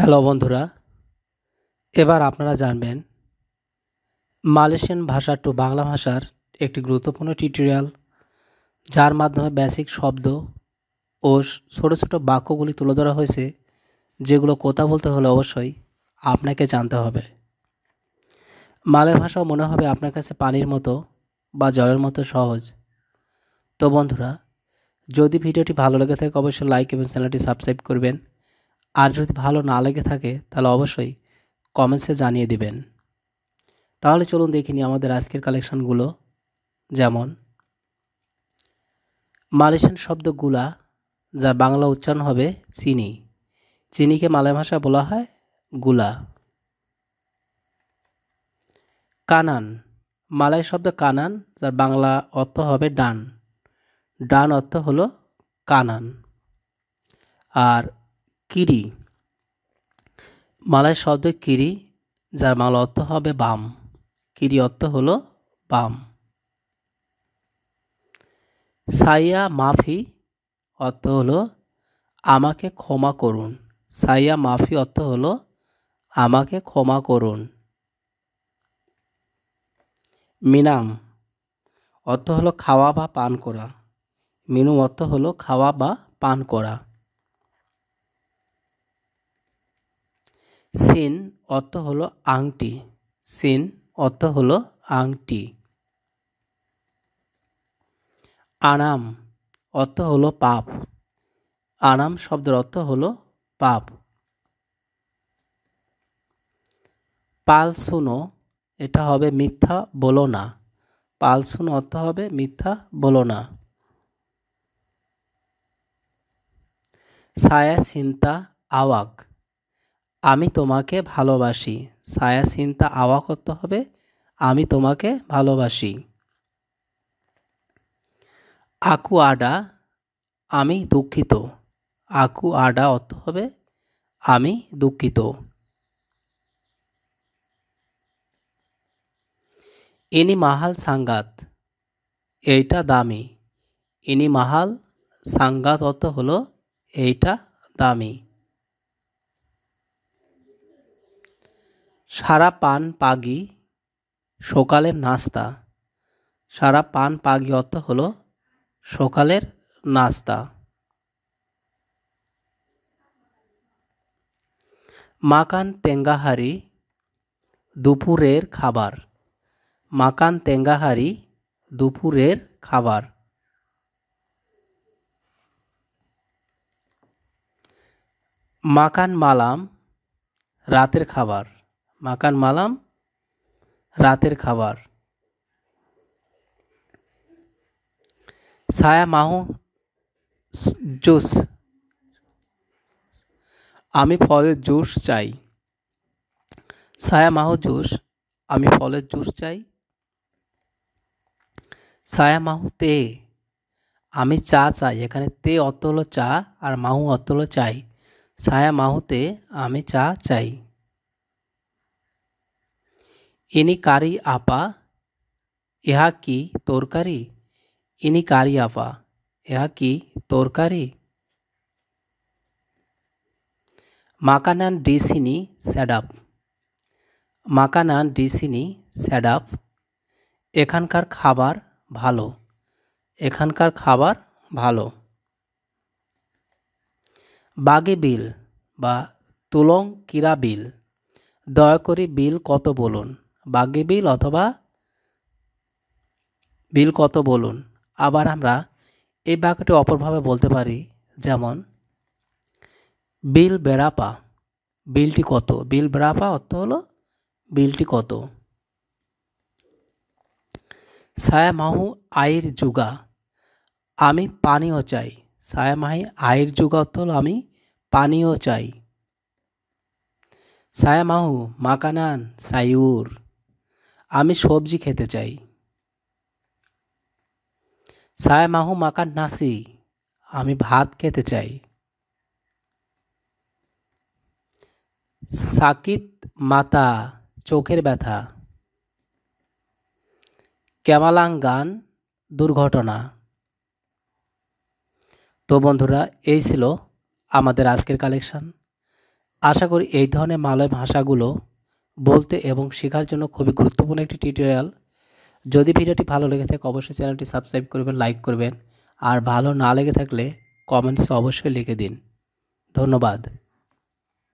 hello বন্ধুরা এবার আপনারা জানবেন মালয়েশিয়ান ভাষা টু বাংলা ভাষার একটি গুরুত্বপূর্ণ টিউটোরিয়াল যার মাধ্যমে বেসিক শব্দ ও ছোটো ছোটো বাক্যগুলি তুলে ধরা হয়েছে যেগুলো কথা বলতে হলে অবশ্যই আপনাকে জানতে হবে মালয় ভাষাও মনে হবে আপনার কাছে পানির মতো বা জলের মতো সহজ তো বন্ধুরা যদি ভিডিওটি ভালো লেগে থাকে অবশ্যই লাইক এবং চ্যানেলটি সাবস্ক্রাইব করবেন আর যদি ভালো না লেগে থাকে তাহলে অবশ্যই কমেন্টসে জানিয়ে দিবেন তাহলে চলুন দেখিনি আমাদের আজকের কালেকশনগুলো যেমন মালয়েশিয়ান শব্দগুলা যা বাংলা উচ্চারণ হবে চিনি চিনিকে মালয় ভাষা বলা হয় গুলা কানান মালয় শব্দ কানান যার বাংলা অর্থ হবে ডান ডান অর্থ হলো কানান আর কিরি মালায় শব্দ কিরি যার মাল অর্থ হবে বাম কিরি অর্থ হলো বাম সাইয়া মাফি অর্থ হলো আমাকে ক্ষমা করুন সাইয়া মাফি অর্থ হলো আমাকে ক্ষমা করুন মিনাম অর্থ হলো খাওয়া বা পান করা মিনু অর্থ হলো খাওয়া বা পান করা সিন অর্থ হলো আংটি সিন অর্থ হলো আংটি আরাম অর্থ হলো পাপ আরাম শব্দের অর্থ হলো পাপ পাল শুনো এটা হবে মিথ্যা বলো না পাল শুনো অর্থ হবে মিথ্যা বলো না ছায়া চিন্তা আওয়াক আমি তোমাকে ভালোবাসি ছায়া চিন্তা আওয়া করতে হবে আমি তোমাকে ভালোবাসি আকু আডা আমি দুঃখিত আকু আডা অর্থ হবে আমি দুঃখিত ইনি মাহাল সাংঘাত এইটা দামি ইনি মাহাল সাংঘাত অর্থ হলো এইটা দামি সারা পান পাগি সকালের নাস্তা সারা পান পাগি অর্থ হলো সকালের নাস্তা মাকান তেঙ্গাহারি দুপুরের খাবার মাকান তেঙ্গাহারি দুপুরের খাবার মাকান মালাম রাতের খাবার মাকান মালাম রাতের খাবার সায়া মাহু জুস আমি ফলের জুস চাই সায়া মাহু জুস আমি ফলের জুস চাই সায়া মাহু তে আমি চা চাই এখানে তে অত চা আর মাহু অত চাই সায়া মাহুতে আমি চা চাই ইনি কারি আপা ইহা কি তরকারি ইনি কারি আপা ইহা কি তরকারি মাকানান ডিসিনি আপ মাকানান ডিসিনি আপ এখানকার খাবার ভালো এখানকার খাবার ভালো বাগে বিল বা তুলং কিরা বিল দয়া করে বিল কত বলুন বাকি বিল অথবা বিল কত বলুন আবার আমরা এই বাক্যটি অপরভাবে বলতে পারি যেমন বিল বেড়াপা বিলটি কত বিল বেড়াপা অর্থ হলো বিলটি কত সায়া মাহু আয়ের যুগা আমি পানিও চাই সায়া মাহি আয়ের যুগা অর্থ হলো আমি পানিও চাই সায়া মাহু মাকানান সায়ুর আমি সবজি খেতে চাই সায় মাহু মাকার নাসি আমি ভাত খেতে চাই সাকিত মাতা চোখের ব্যথা ক্যামালাং গান দুর্ঘটনা তো বন্ধুরা এই ছিল আমাদের আজকের কালেকশান আশা করি এই ধরনের মালয় ভাষাগুলো বলতে এবং শেখার জন্য খুবই গুরুত্বপূর্ণ একটি টিউটোরিয়াল যদি ভিডিওটি ভালো লেগে থাকে অবশ্যই চ্যানেলটি সাবস্ক্রাইব করবেন লাইক করবেন আর ভালো না লেগে থাকলে কমেন্টসে অবশ্যই লিখে দিন ধন্যবাদ